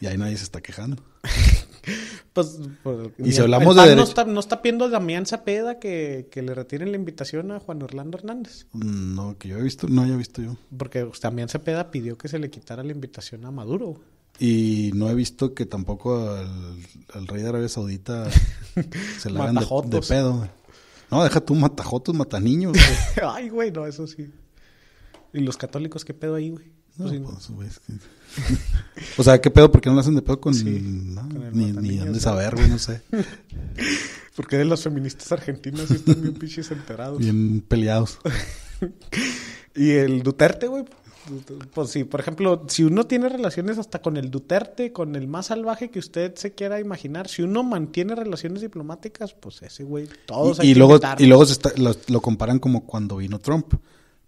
Y ahí nadie se está quejando. pues, y si hablamos de. No está, no está pidiendo a Damián Zapeda que, le retiren la invitación a Juan Orlando Hernández. Mm, no, que yo he visto, no haya visto yo. Porque Damián Zapeda pidió que se le quitara la invitación a Maduro. Y no he visto que tampoco al, rey de Arabia Saudita se la hagan de, pedo. No, deja tú matajotos, mataniños. niños. Ay, güey, no, eso sí. ¿Y los católicos qué pedo ahí, güey? Pues, o sea, ¿qué pedo? ¿Por qué no lo hacen de pedo con, ni, ni de saber, güey? No sé. Porque de los feministas argentinos están bien pinches enterados. Bien peleados. y el Duterte, güey. Pues sí, por ejemplo, si uno tiene relaciones hasta con el Duterte, con el más salvaje que usted se quiera imaginar, si uno mantiene relaciones diplomáticas, pues ese güey, todos y, hay luego, Y luego lo comparan como cuando vino Trump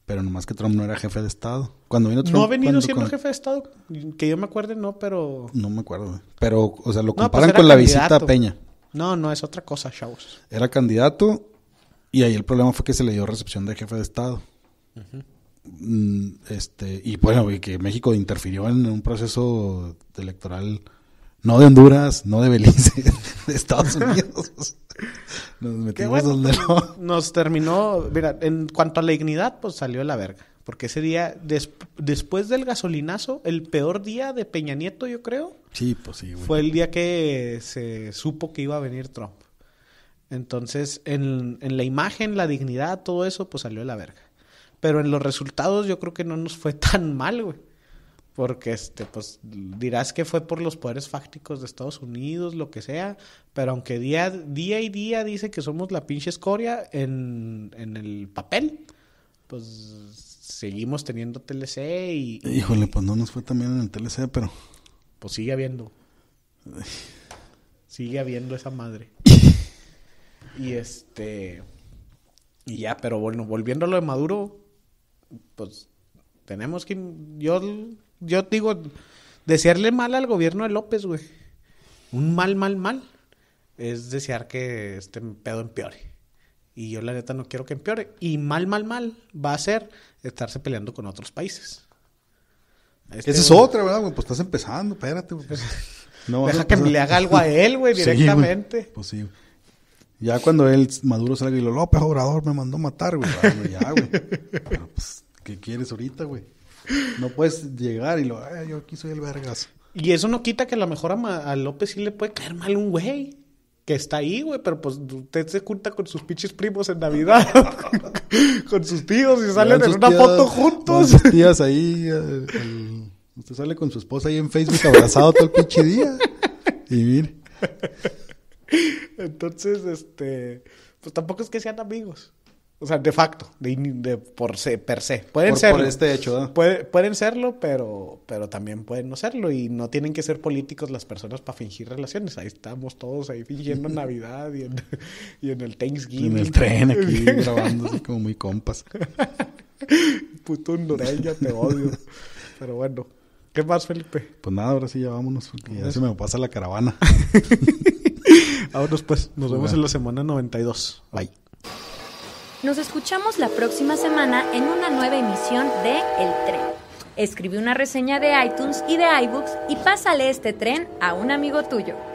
pero nomás que Trump no era jefe de Estado. Cuando vino No ha venido siendo jefe de Estado. Que yo me acuerde, no, pero. No me acuerdo. Pero, o sea, lo pues comparan con la visita a Peña. No, no, es otra cosa, chavos. Era candidato y ahí el problema fue que se le dio recepción de jefe de Estado. Y mm, Este, y bueno, que México interfirió en un proceso electoral no de Honduras, no de Belice, de Estados Unidos. Nos metimos donde pues, no. Nos terminó, mira, en cuanto a la dignidad, pues salió la verga. Porque ese día, después del gasolinazo, el peor día de Peña Nieto, yo creo. Sí, pues sí, Fue el día que se supo que iba a venir Trump. Entonces, en, en la imagen, la dignidad, todo eso, pues salió de la verga. Pero en los resultados, yo creo que no nos fue tan mal, güey porque este pues dirás que fue por los poderes fácticos de Estados Unidos, lo que sea, pero aunque día día y día dice que somos la pinche escoria en, el papel, pues seguimos teniendo TLC y, Híjole, pues no nos fue también en el TLC, pero pues sigue habiendo. Sigue habiendo esa madre. y este y ya, pero bueno, volviendo a lo de Maduro, pues tenemos que yo yo digo, desearle mal al gobierno de López, güey. Un mal, mal, mal. Es desear que este pedo empeore. Y yo la neta no quiero que empeore. Y mal, mal, mal va a ser estarse peleando con otros países. Este Esa es otra, ¿verdad, güey? Pues estás empezando, espérate. Pues, deja que le haga algo a él, güey, directamente. Pues ya cuando él, Maduro salga y lo, López Obrador me mandó matar, güey. Ya, güey. ¿qué quieres ahorita, güey? No puedes llegar y lo, Ay, yo aquí soy el vergas. Y eso no quita que a lo mejor a, López sí le puede caer mal un güey que está ahí, güey, pero pues usted se junta con sus pinches primos en Navidad, con sus tíos y salen en una foto juntos. Sus tías ahí, usted sale con su esposa ahí en Facebook abrazado todo el pinche día. Y mire. Entonces, este, pues tampoco es que sean amigos. O sea, de facto, de, por se, per se. Pueden ser. Por este hecho, pueden serlo, pero, pero también pueden no serlo. Y no tienen que ser políticos las personas para fingir relaciones. Ahí estamos todos ahí fingiendo Navidad y en, el Thanksgiving. Y en el tren aquí grabando así como muy compas. Puto hondureño, te odio. Pero bueno. ¿Qué más, Felipe? Pues nada, ahora sí ya vámonos, Y ya me pasa la caravana. vámonos pues, nos vemos en la semana 92. Bye. Nos escuchamos la próxima semana en una nueva emisión de El Tren. Escribe una reseña de iTunes y de iBooks y pásale este tren a un amigo tuyo.